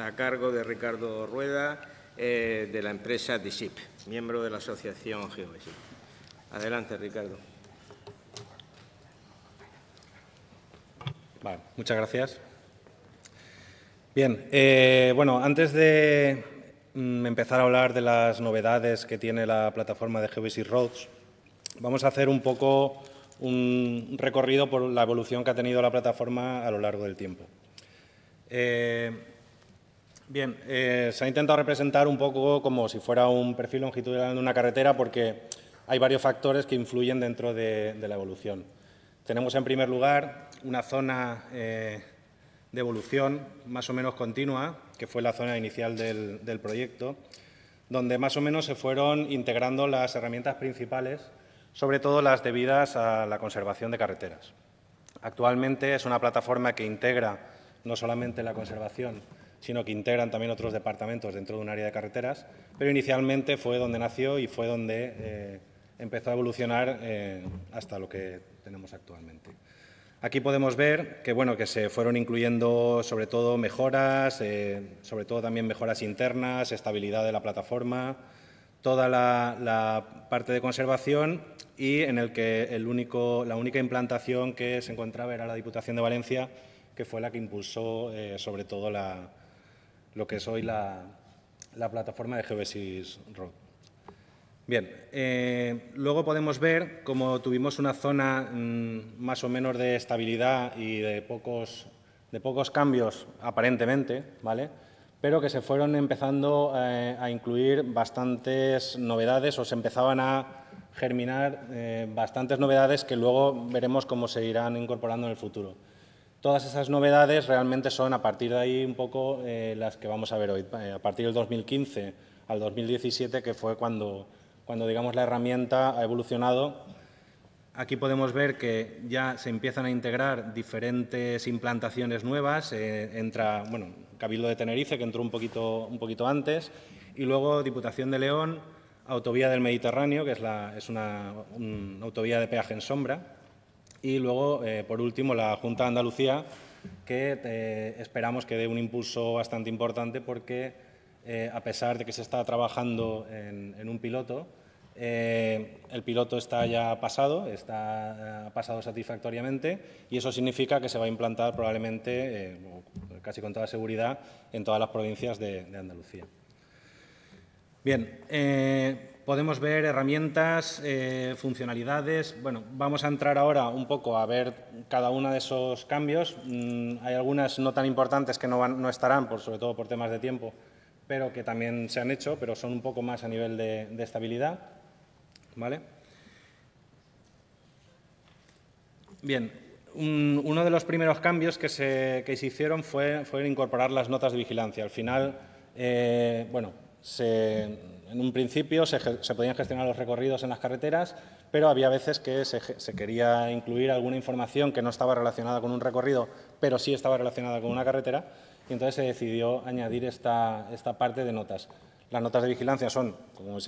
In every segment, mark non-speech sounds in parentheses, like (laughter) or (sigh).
a cargo de Ricardo Rueda, eh, de la empresa DISIP, miembro de la Asociación GeoVisit. Adelante, Ricardo. muchas gracias. Bien, eh, bueno, antes de mm, empezar a hablar de las novedades que tiene la plataforma de GeoVisit Roads, vamos a hacer un poco un recorrido por la evolución que ha tenido la plataforma a lo largo del tiempo. Eh, Bien, eh, se ha intentado representar un poco como si fuera un perfil longitudinal de una carretera porque hay varios factores que influyen dentro de, la evolución. Tenemos en primer lugar una zona eh, de evolución más o menos continua, que fue la zona inicial del proyecto, donde más o menos se fueron integrando las herramientas principales, sobre todo las debidas a la conservación de carreteras. Actualmente es una plataforma que integra no solamente la conservación, sino que integran también otros departamentos dentro de un área de carreteras, pero inicialmente fue donde nació y fue donde eh, empezó a evolucionar eh, hasta lo que tenemos actualmente. Aquí podemos ver que, bueno, que se fueron incluyendo sobre todo mejoras, eh, sobre todo también mejoras internas, estabilidad de la plataforma, toda la, parte de conservación y en el que el único, la única implantación que se encontraba era la Diputación de Valencia, que fue la que impulsó sobre todo la, lo que es hoy la, plataforma de Geobesis Road. Bien, eh, luego podemos ver cómo tuvimos una zona mm, más o menos de estabilidad y de pocos, cambios aparentemente, ¿vale? pero que se fueron empezando eh, a incluir bastantes novedades o se empezaban a germinar eh, bastantes novedades que luego veremos cómo se irán incorporando en el futuro. Todas esas novedades realmente son a partir de ahí un poco eh, las que vamos a ver hoy. Eh, a partir del 2015 al 2017, que fue cuando, cuando digamos, la herramienta ha evolucionado, aquí podemos ver que ya se empiezan a integrar diferentes implantaciones nuevas. Eh, entra, bueno, Cabildo de Tenerife, que entró un poquito, un poquito antes, y luego Diputación de León, Autovía del Mediterráneo, que es, la, es una autovía de peaje en sombra, y luego, eh, por último, la Junta de Andalucía, que eh, esperamos que dé un impulso bastante importante porque, eh, a pesar de que se está trabajando en, un piloto, el piloto está ya pasado, está pasado satisfactoriamente y eso significa que se va a implantar probablemente, casi con toda seguridad, en todas las provincias de, de Andalucía. Bien, podemos ver herramientas, eh, funcionalidades. Bueno, vamos a entrar ahora un poco a ver cada uno de esos cambios. Mm, hay algunas no tan importantes que no, no estarán, por, sobre todo por temas de tiempo, pero que también se han hecho, pero son un poco más a nivel de, estabilidad. ¿Vale? Bien, uno de los primeros cambios que se, hicieron fue, fue, incorporar las notas de vigilancia. Al final, eh, bueno, se en un principio se, podían gestionar los recorridos en las carreteras, pero había veces que se, quería incluir alguna información que no estaba relacionada con un recorrido, pero sí estaba relacionada con una carretera, y entonces se decidió añadir esta, esta parte de notas. Las notas de vigilancia son, como,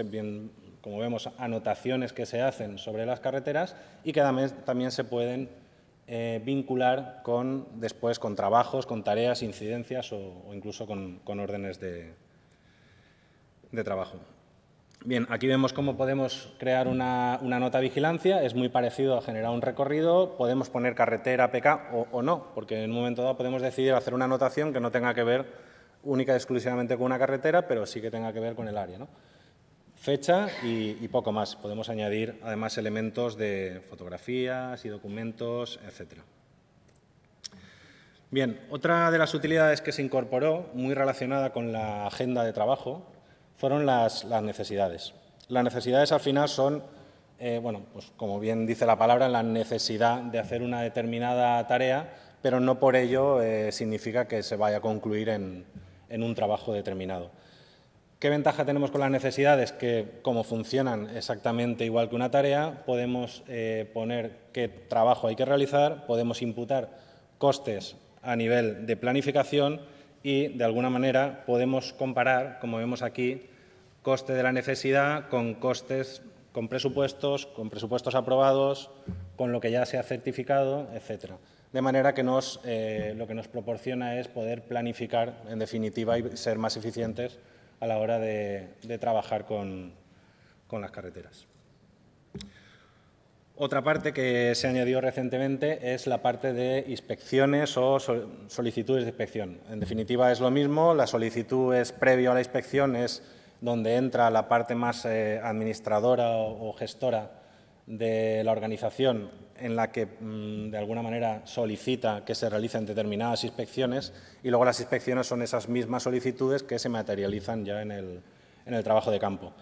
vemos, anotaciones que se hacen sobre las carreteras y que también se pueden eh, vincular con, después con trabajos, con tareas, incidencias o, incluso con órdenes de, de trabajo. Bien, aquí vemos cómo podemos crear una, una, nota vigilancia, es muy parecido a generar un recorrido, podemos poner carretera, PK o, no, porque en un momento dado podemos decidir hacer una anotación que no tenga que ver única y exclusivamente con una carretera, pero sí que tenga que ver con el área. ¿no? Fecha y, poco más, podemos añadir además elementos de fotografías y documentos, etcétera... Bien, otra de las utilidades que se incorporó, muy relacionada con la agenda de trabajo, fueron las, necesidades. Las necesidades al final son, eh, bueno, pues como bien dice la palabra, la necesidad de hacer una determinada tarea, pero no por ello eh, significa que se vaya a concluir en, un trabajo determinado. ¿Qué ventaja tenemos con las necesidades? Que como funcionan exactamente igual que una tarea, podemos eh, poner qué trabajo hay que realizar, podemos imputar costes a nivel de planificación y, de alguna manera, podemos comparar, como vemos aquí, coste de la necesidad con costes, con presupuestos, con presupuestos aprobados, con lo que ya se ha certificado, etcétera. De manera que nos, eh, lo que nos proporciona es poder planificar, en definitiva, y ser más eficientes a la hora de, trabajar con, con las carreteras. Otra parte que se añadió recientemente es la parte de inspecciones o solicitudes de inspección. En definitiva, es lo mismo, la solicitud es previo a la inspección, es donde entra la parte más eh, administradora o, gestora de la organización, en la que mm, de alguna manera solicita que se realicen determinadas inspecciones y luego las inspecciones son esas mismas solicitudes que se materializan ya en el, trabajo de campo.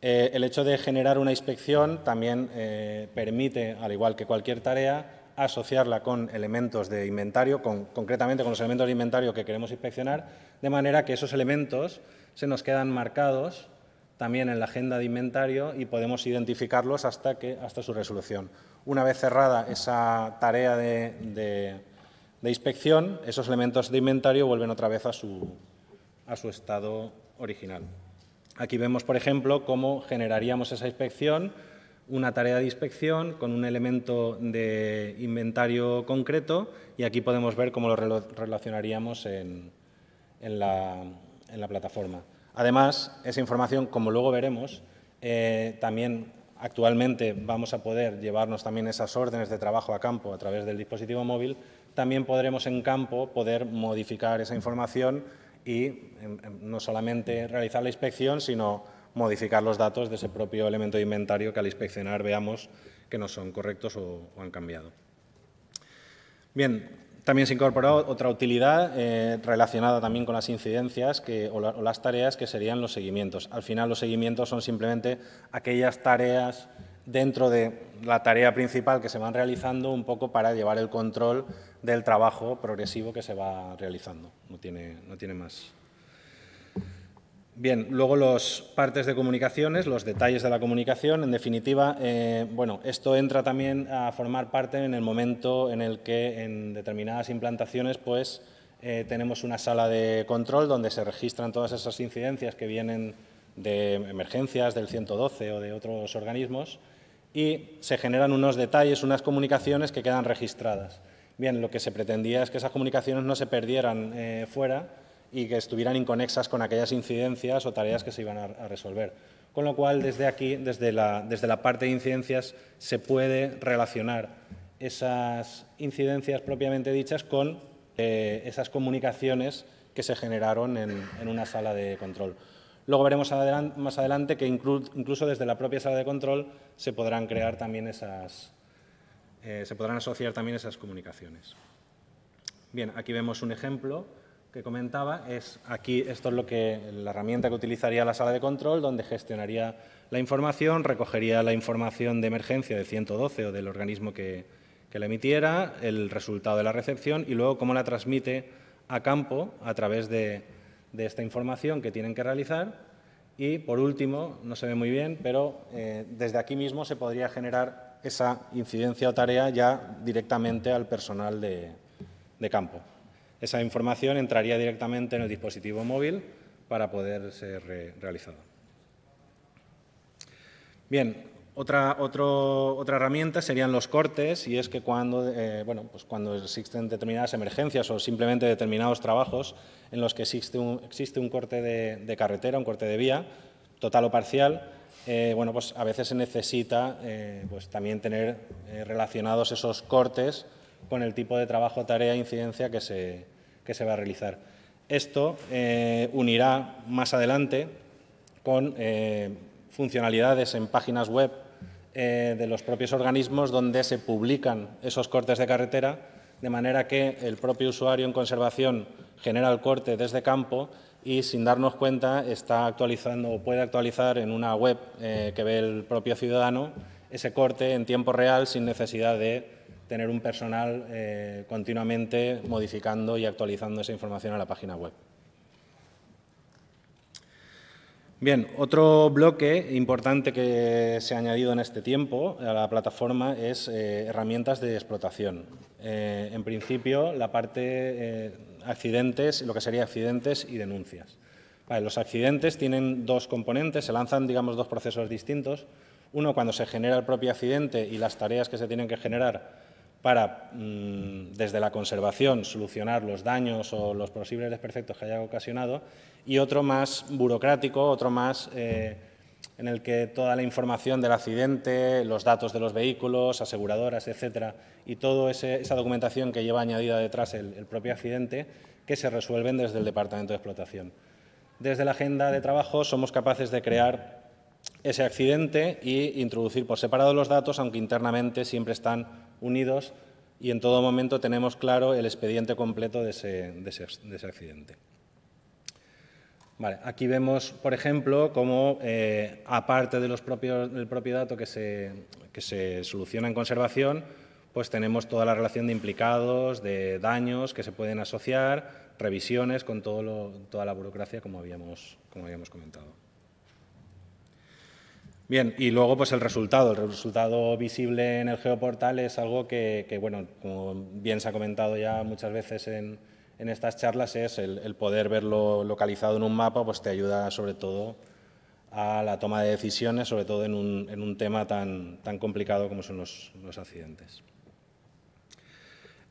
Eh, el hecho de generar una inspección también eh, permite, al igual que cualquier tarea, asociarla con elementos de inventario, concretamente con los elementos de inventario que queremos inspeccionar, de manera que esos elementos se nos quedan marcados también en la agenda de inventario y podemos identificarlos hasta, que, hasta su resolución. Una vez cerrada esa tarea de, inspección, esos elementos de inventario vuelven otra vez a su, a su estado original. Aquí vemos, por ejemplo, cómo generaríamos esa inspección una tarea de inspección con un elemento de inventario concreto y aquí podemos ver cómo lo relacionaríamos en, la, plataforma. Además, esa información, como luego veremos, eh, también actualmente vamos a poder llevarnos también esas órdenes de trabajo a campo a través del dispositivo móvil, también podremos en campo poder modificar esa información y em, em, no solamente realizar la inspección, sino modificar los datos de ese propio elemento de inventario que al inspeccionar veamos que no son correctos o, han cambiado. Bien, también se incorpora otra utilidad eh, relacionada también con las incidencias que, o, las tareas que serían los seguimientos. Al final los seguimientos son simplemente aquellas tareas dentro de la tarea principal que se van realizando un poco para llevar el control del trabajo progresivo que se va realizando. No tiene, no tiene más, Bien, luego las partes de comunicaciones, los detalles de la comunicación. En definitiva, eh, bueno, esto entra también a formar parte en el momento en el que en determinadas implantaciones, pues, eh, tenemos una sala de control donde se registran todas esas incidencias que vienen de emergencias, del 112 o de otros organismos, y se generan unos detalles, unas comunicaciones que quedan registradas. Bien, lo que se pretendía es que esas comunicaciones no se perdieran eh, fuera, y que estuvieran inconexas con aquellas incidencias o tareas que se iban a, resolver. Con lo cual, desde aquí, desde la, parte de incidencias, se puede relacionar esas incidencias propiamente dichas con eh, esas comunicaciones que se generaron en, una sala de control. Luego veremos más adelante que incluso desde la propia sala de control se podrán crear también esas, eh, se podrán asociar también esas comunicaciones. Bien, aquí vemos un ejemplo que comentaba es aquí, esto es lo que la herramienta que utilizaría la sala de control, donde gestionaría la información, recogería la información de emergencia de 112 o del organismo que, la emitiera, el resultado de la recepción y luego cómo la transmite a campo a través de, de esta información que tienen que realizar. Y por último, no se ve muy bien, pero eh, desde aquí mismo se podría generar esa incidencia o tarea ya directamente al personal de, de campo esa información entraría directamente en el dispositivo móvil para poder ser eh, realizado. realizada. Bien, otra, otra herramienta serían los cortes y es que cuando, eh, bueno, pues cuando existen determinadas emergencias o simplemente determinados trabajos en los que existe un, existe un corte de, carretera, un corte de vía, total o parcial, eh, bueno, pues a veces se necesita pues también tener relacionados esos cortes con el tipo de trabajo, tarea, incidencia que se, que se va a realizar. Esto eh, unirá más adelante con eh, funcionalidades en páginas web eh, de los propios organismos donde se publican esos cortes de carretera, de manera que el propio usuario en conservación genera el corte desde campo y sin darnos cuenta está actualizando o puede actualizar en una web que ve el propio ciudadano ese corte en tiempo real sin necesidad de tener un personal eh, continuamente modificando y actualizando esa información a la página web. Bien, otro bloque importante que se ha añadido en este tiempo a la plataforma es eh, herramientas de explotación. Eh, en principio, la parte accidentes, lo que sería accidentes y denuncias. los accidentes tienen dos componentes, se lanzan digamos, dos procesos distintos. Uno, cuando se genera el propio accidente y las tareas que se tienen que generar para, mm, desde la conservación, solucionar los daños o los posibles desperfectos que haya ocasionado, y otro más burocrático, otro más eh, en el que toda la información del accidente, los datos de los vehículos, aseguradoras, etcétera, y toda esa documentación que lleva añadida detrás el, el propio accidente, que se resuelven desde el Departamento de Explotación. Desde la agenda de trabajo somos capaces de crear ese accidente e introducir por separado los datos, aunque internamente siempre están unidos y en todo momento tenemos claro el expediente completo de ese, accidente. aquí vemos, por ejemplo, cómo, eh, aparte de los propios, del propio dato que se, que se soluciona en conservación, pues tenemos toda la relación de implicados, de daños que se pueden asociar, revisiones con todo toda la burocracia, como habíamos, como habíamos comentado. Bien, y luego pues el resultado. El resultado visible en el geoportal es algo que, bueno, como bien se ha comentado ya muchas veces en, estas charlas, es el, poder verlo localizado en un mapa, pues te ayuda sobre todo a la toma de decisiones, sobre todo en un, en un tema tan, tan complicado como son los, los accidentes.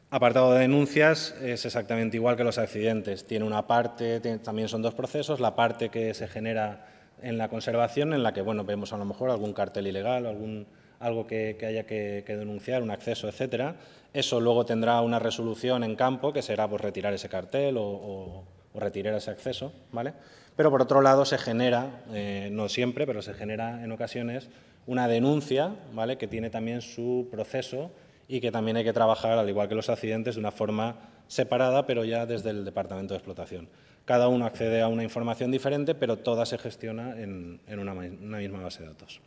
Apartado de denuncias es exactamente igual que los accidentes. Tiene una parte, también son dos procesos, la parte que se genera en la conservación en la que bueno, vemos a lo mejor algún cartel ilegal, algún, algo que, haya que, denunciar, un acceso, etcétera. Eso luego tendrá una resolución en campo que será pues, retirar ese cartel o, retirar ese acceso. ¿vale? Pero por otro lado se genera, eh, no siempre, pero se genera en ocasiones una denuncia ¿vale? que tiene también su proceso y que también hay que trabajar, al igual que los accidentes, de una forma separada, pero ya desde el Departamento de Explotación. Cada uno accede a una información diferente, pero toda se gestiona en, una, misma base de datos.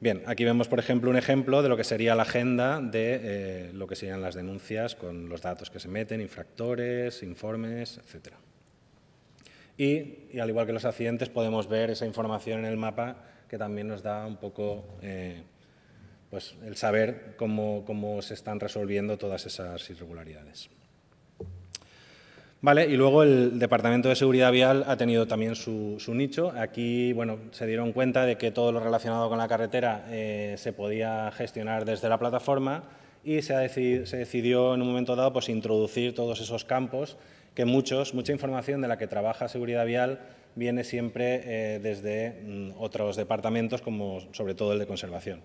Bien, aquí vemos, por ejemplo, un ejemplo de lo que sería la agenda de eh, lo que serían las denuncias con los datos que se meten, infractores, informes, etc. Y, al igual que los accidentes, podemos ver esa información en el mapa que también nos da un poco eh, pues, el saber cómo se están resolviendo todas esas irregularidades. Vale, y luego el Departamento de Seguridad Vial ha tenido también su, nicho. Aquí, bueno, se dieron cuenta de que todo lo relacionado con la carretera eh, se podía gestionar desde la plataforma y se, decidió en un momento dado pues, introducir todos esos campos que muchos, mucha información de la que trabaja Seguridad Vial viene siempre eh, desde mm, otros departamentos, como sobre todo el de conservación.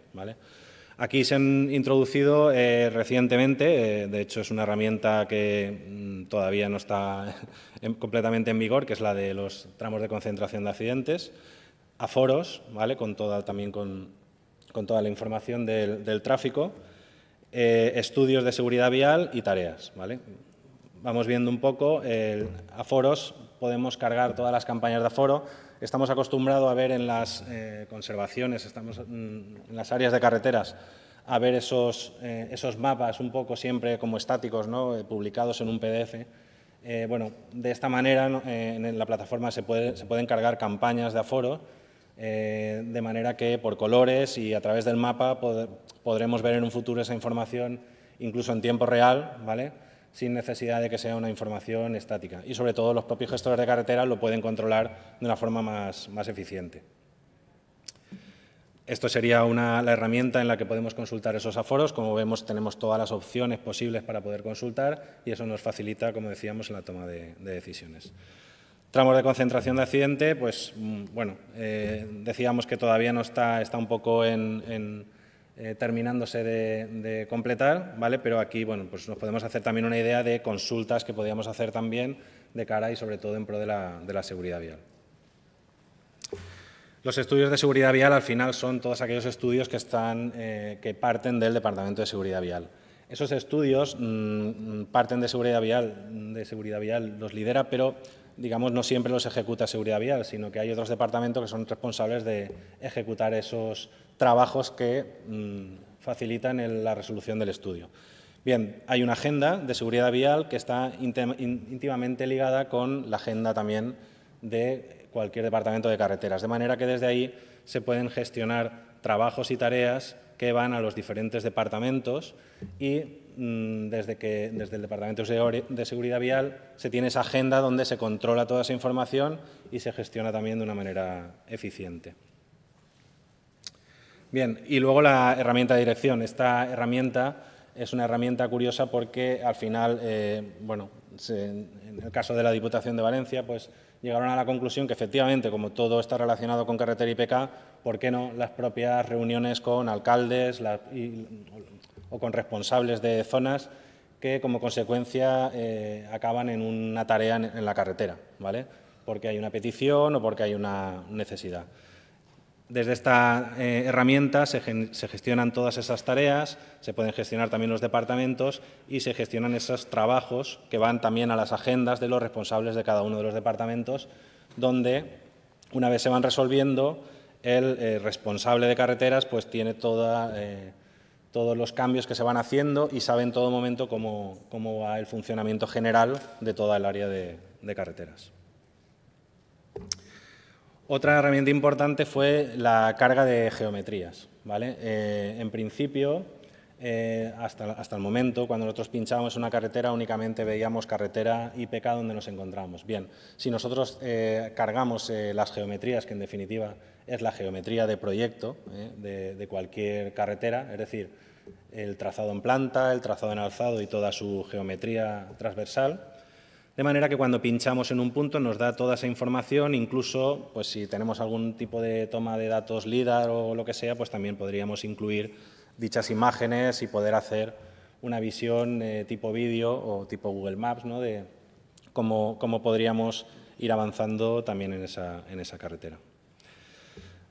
Aquí se han introducido eh, recientemente, eh, de hecho es una herramienta que mm, todavía no está (laughs) completamente en vigor, que es la de los tramos de concentración de accidentes, aforos, ¿vale? con toda, también con, toda la información del, tráfico, eh, estudios de seguridad vial y tareas. ¿vale? Vamos viendo un poco, aforos, podemos cargar todas las campañas de aforo, estamos acostumbrados a ver en las eh, conservaciones, estamos mm, en las áreas de carreteras, a ver esos, eh, esos mapas un poco siempre como estáticos, eh, publicados en un PDF. bueno, de esta manera en la plataforma se, pueden cargar campañas de aforo, de manera que por colores y a través del mapa podremos ver en un futuro esa información incluso en tiempo real, ¿vale? sin necesidad de que sea una información estática. Y sobre todo los propios gestores de carretera lo pueden controlar de una forma más, eficiente. Esto sería una, la herramienta en la que podemos consultar esos aforos. Como vemos, tenemos todas las opciones posibles para poder consultar y eso nos facilita, como decíamos, la toma de, decisiones. Tramos de concentración de accidente, pues mm, bueno, eh, decíamos que todavía no está, está un poco en eh, terminándose de, completar, ¿vale? Pero aquí, bueno, pues nos podemos hacer también una idea de consultas que podíamos hacer también de cara y sobre todo en pro de la, seguridad vial. Los estudios de seguridad vial al final son todos aquellos estudios que, están, eh, que parten del Departamento de Seguridad Vial. Esos estudios mm, mm, parten de seguridad vial, de seguridad vial los lidera, pero digamos, no siempre los ejecuta seguridad vial, sino que hay otros departamentos que son responsables de ejecutar esos trabajos que mm, facilitan la resolución del estudio. Bien, hay una agenda de seguridad vial que está íntimamente ligada con la agenda también de cualquier departamento de carreteras, de manera que desde ahí se pueden gestionar trabajos y tareas que van a los diferentes departamentos y Mm, desde, que, desde el Departamento de Seguridad Vial se tiene esa agenda donde se controla toda esa información y se gestiona también de una manera eficiente. Bien, y luego la herramienta de dirección. Esta herramienta es una herramienta curiosa porque al final, eh, bueno, en el caso de la Diputación de Valencia, pues llegaron a la conclusión que efectivamente, como todo está relacionado con carretera y PK, ¿por qué no las propias reuniones con alcaldes y, o con responsables de zonas que como consecuencia eh, acaban en una tarea en, la carretera, ¿vale? porque hay una petición o porque hay una necesidad. Desde esta eh, herramienta se, gestionan todas esas tareas, se pueden gestionar también los departamentos y se gestionan esos trabajos que van también a las agendas de los responsables de cada uno de los departamentos, donde una vez se van resolviendo, el eh, responsable de carreteras pues tiene toda todos los cambios que se van haciendo y sabe en todo momento cómo, va el funcionamiento general de toda el área de, carreteras. Otra herramienta importante fue la carga de geometrías. ¿vale? Eh, en principio, eh, hasta, el momento, cuando nosotros pinchábamos una carretera, únicamente veíamos carretera IPK donde nos encontramos. Bien, si nosotros eh, cargamos eh, las geometrías, que en definitiva es la geometría de proyecto de, cualquier carretera, es decir, el trazado en planta, el trazado en alzado y toda su geometría transversal, de manera que cuando pinchamos en un punto nos da toda esa información, incluso pues, si tenemos algún tipo de toma de datos LIDAR o lo que sea, pues también podríamos incluir dichas imágenes y poder hacer una visión eh, tipo vídeo o tipo Google Maps ¿no? de cómo, podríamos ir avanzando también en esa, carretera.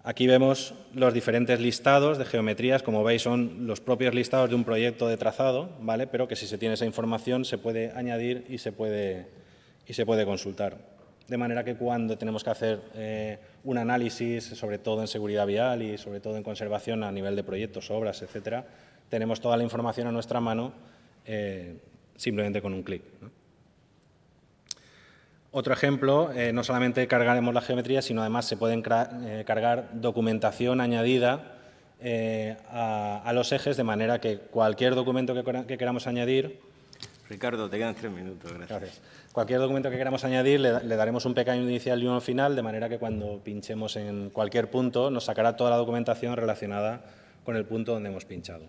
Aquí vemos los diferentes listados de geometrías, como veis son los propios listados de un proyecto de trazado, ¿vale? pero que si se tiene esa información se puede añadir y puede, y se puede consultar. De manera que cuando tenemos que hacer eh, un análisis, sobre todo en seguridad vial y sobre todo en conservación a nivel de proyectos, obras, etcétera, tenemos toda la información a nuestra mano eh, simplemente con un clic. Otro ejemplo, eh, no solamente cargaremos la geometría, sino además se pueden cargar documentación añadida a, los ejes, de manera que cualquier documento que queramos añadir Ricardo, te quedan tres minutos, gracias. Cualquier documento que queramos añadir le, daremos un pequeño inicial y uno final, de manera que cuando pinchemos en cualquier punto nos sacará toda la documentación relacionada con el punto donde hemos pinchado.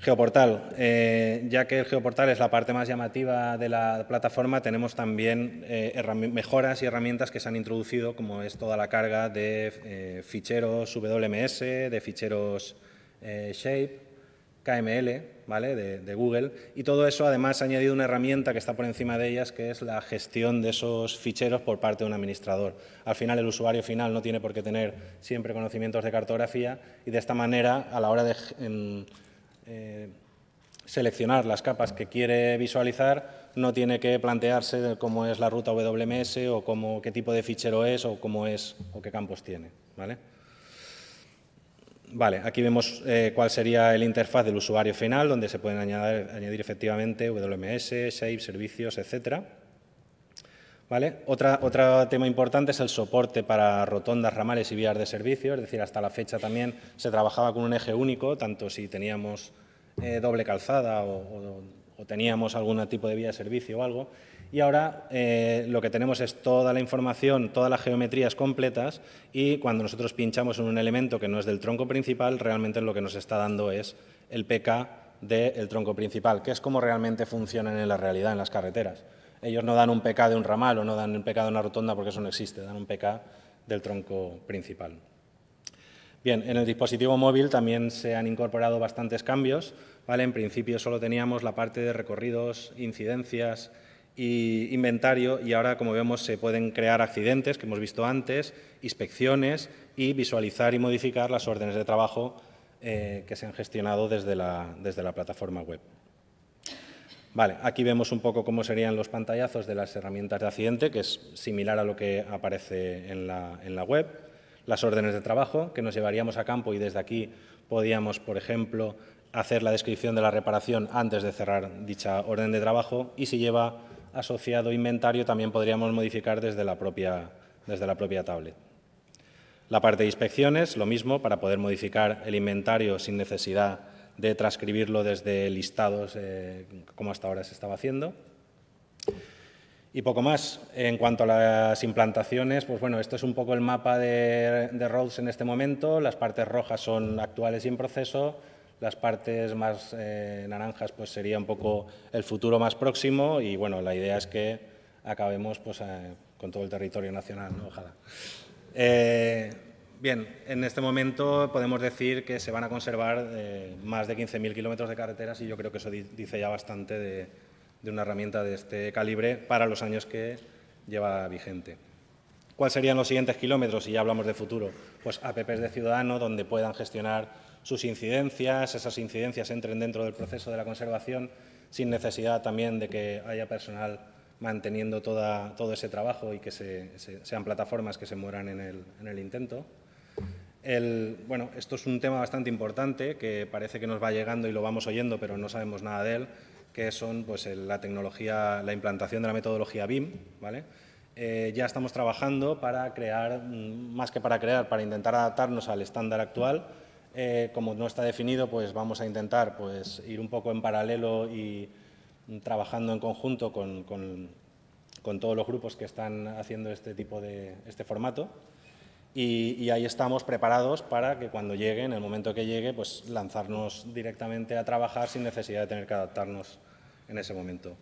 Geoportal. Eh, ya que el geoportal es la parte más llamativa de la plataforma, tenemos también eh, mejoras y herramientas que se han introducido, como es toda la carga de eh, ficheros WMS, de ficheros Shape, KML, de, Google. Y todo eso, además, ha añadido una herramienta que está por encima de ellas, que es la gestión de esos ficheros por parte de un administrador. Al final, el usuario final no tiene por qué tener siempre conocimientos de cartografía y de esta manera, a la hora de... Em, eh, seleccionar las capas que quiere visualizar, no tiene que plantearse cómo es la ruta WMS o cómo, qué tipo de fichero es o cómo es o qué campos tiene. Vale, aquí vemos eh, cuál sería el interfaz del usuario final, donde se pueden añadir, efectivamente WMS, Shape, servicios, etc. ¿Vale? otro tema importante es el soporte para rotondas, ramales y vías de servicio, es decir, hasta la fecha también se trabajaba con un eje único, tanto si teníamos eh, doble calzada o teníamos algún tipo de vía de servicio o algo, y ahora eh, lo que tenemos es toda la información, todas las geometrías completas y cuando nosotros pinchamos en un elemento que no es del tronco principal, realmente lo que nos está dando es el PK del tronco principal, que es como realmente funcionan en la realidad, en las carreteras. Ellos no dan un PK de un ramal o no dan un PK de una rotonda porque eso no existe, dan un PK del tronco principal. Bien, en el dispositivo móvil también se han incorporado bastantes cambios. ¿vale? En principio solo teníamos la parte de recorridos, incidencias, inventario y ahora, como vemos, se pueden crear accidentes que hemos visto antes, inspecciones y visualizar y modificar las órdenes de trabajo eh, que se han gestionado desde la, desde la plataforma web. Vale, aquí vemos un poco cómo serían los pantallazos de las herramientas de accidente, que es similar a lo que aparece en la, en la web. Las órdenes de trabajo que nos llevaríamos a campo y desde aquí podíamos, por ejemplo, hacer la descripción de la reparación antes de cerrar dicha orden de trabajo y se lleva asociado inventario también podríamos modificar desde la propia, desde la propia tablet. La parte de inspecciones, lo mismo, para poder modificar el inventario sin necesidad de transcribirlo desde listados, eh, como hasta ahora se estaba haciendo. Y poco más. En cuanto a las implantaciones, pues bueno, esto es un poco el mapa de, de Rhodes en este momento. Las partes rojas son actuales y en proceso, las partes más eh, naranjas pues sería un poco el futuro más próximo y bueno, la idea es que acabemos pues, eh, con todo el territorio nacional, ¿no? ojalá. Eh, bien, en este momento podemos decir que se van a conservar más de 15.000 kilómetros de carreteras y yo creo que eso dice ya bastante de, de una herramienta de este calibre para los años que lleva vigente. ¿Cuáles serían los siguientes kilómetros? Si ya hablamos de futuro, pues APPs de ciudadano donde puedan gestionar sus incidencias, esas incidencias entren dentro del proceso de la conservación sin necesidad también de que haya personal manteniendo todo ese trabajo y que sean plataformas que se mueran en el, intento. bueno, esto es un tema bastante importante que parece que nos va llegando y lo vamos oyendo, pero no sabemos nada de él, que son pues, la tecnología, la implantación de la metodología BIM. ¿vale? Eh, ya estamos trabajando para crear, mm, más que para crear, para intentar adaptarnos al estándar actual eh, como no está definido, pues vamos a intentar pues, ir un poco en paralelo y trabajando en conjunto con, todos los grupos que están haciendo este tipo de este formato. Y, ahí estamos preparados para que cuando llegue, en el momento que llegue, pues lanzarnos directamente a trabajar sin necesidad de tener que adaptarnos en ese momento.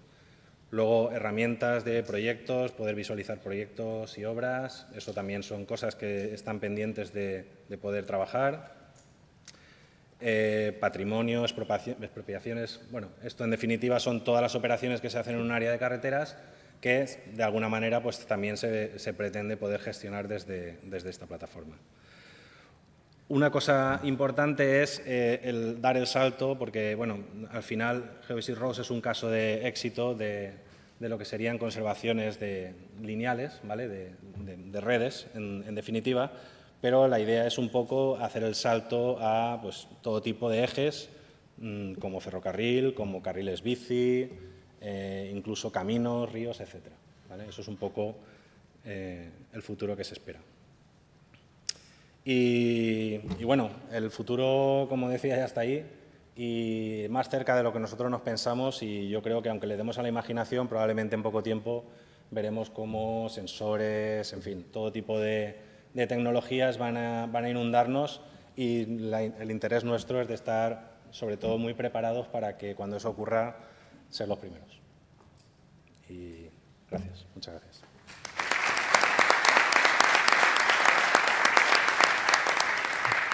Luego, herramientas de proyectos, poder visualizar proyectos y obras, eso también son cosas que están pendientes de, de poder trabajar. Eh, patrimonio, expropiaciones, bueno, esto en definitiva son todas las operaciones que se hacen en un área de carreteras que de alguna manera pues también se, pretende poder gestionar desde, esta plataforma. Una cosa importante es eh, el dar el salto, porque bueno, al final Geovisit Rose es un caso de éxito de, lo que serían conservaciones de lineales, ¿vale? de, redes, en definitiva, pero la idea es un poco hacer el salto a pues, todo tipo de ejes, mm, como ferrocarril, como carriles bici, eh, incluso caminos, ríos, etc. Eso es un poco eh, el futuro que se espera. Y, bueno, el futuro, como decía, ya está ahí y más cerca de lo que nosotros nos pensamos y yo creo que aunque le demos a la imaginación, probablemente en poco tiempo veremos como sensores, en fin, todo tipo de de tecnologías van a, inundarnos y el interés nuestro es de estar sobre todo muy preparados para que cuando eso ocurra ser los primeros. Y gracias, muchas gracias.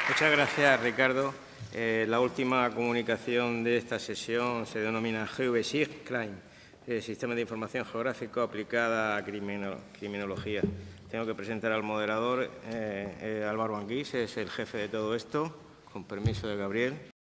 Muchas gracias, Ricardo. Eh, la última comunicación de esta sesión se denomina GVSIG Klein. Eh, sistema de Información Geográfica aplicada a criminología. Tengo que presentar al moderador, eh, eh, Álvaro Anguís, es el jefe de todo esto, con permiso de Gabriel.